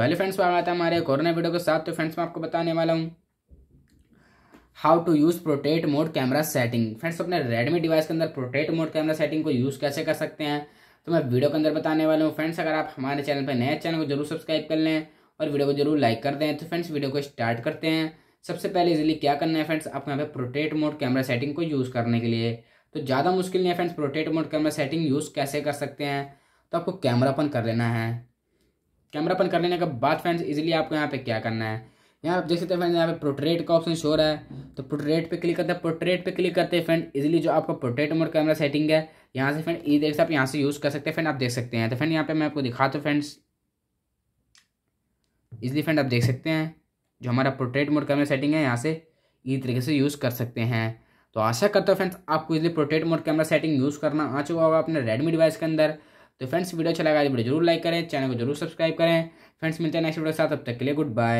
पहले फ्रेंड्स स्वागत है हमारे कोरोना वीडियो के साथ तो फ्रेंड्स मैं आपको बताने वाला हूँ how to use portrait mode camera setting friends अपने रेडमी डिवाइस के अंदर प्रोटेट मोड कैमरा सेटिंग को यूज़ कैसे कर सकते हैं तो मैं वीडियो के अंदर बताने वाला हूँ फ्रेंड्स अगर आप हमारे चैनल पर नए चैनल को जरूर सब्सक्राइब कर लें और वीडियो को जरूर लाइक कर दें तो फ्रेंड्स वीडियो को स्टार्ट करते हैं सबसे पहले इजिली क्या करना है फ्रेंड्स आपको यहाँ पे प्रोटेट मोड कैमरा सेटिंग को यूज़ करने के लिए तो ज़्यादा मुश्किल नहीं है friends portrait mode camera setting use कैसे कर सकते हैं तो आपको कैमरा ओपन कर लेना है कैमरा ओपन कर लेने के बाद फ्रेंड्स इजीली आपको यहाँ पे क्या करना है यहाँ आप देख सकते हैं फ्रेंड यहाँ पे पोर्ट्रेट का ऑप्शन शो रहा है तो पोर्ट्रेट पे क्लिक करते हैं पोर्ट्रेट पे क्लिक करते हैं फ्रेंड इजीली जो आपका पोर्ट्रेट मोड कैमरा सेटिंग है यहाँ से फ्रेंड ई से आप यहाँ से यूज़ कर सकते हैं फ्रेंड आप देख सकते हैं तो फ्रेंड यहाँ पे मैं आपको दिखाता हूँ फ्रेंड्स इजिली फ्रेंड आप देख सकते हैं जो हमारा पोर्ट्रेट मोड कैमरा सेटिंग है यहाँ से इसी e तरीके से यूज़ कर सकते हैं तो आशा करता हूँ फ्रेंड्स आपको easily portrait mode camera setting use करना आ चुका होगा अपने रेडमी डिवाइस के अंदर तो फ्रेंड्स वीडियो अच्छा लगा तो वीडियो जरूर लाइक करें चैनल को जरूर सब्सक्राइब करें फ्रेंड्स मिलते हैं नेक्स्ट वीडियो के साथ अब तक के लिए गुड बाय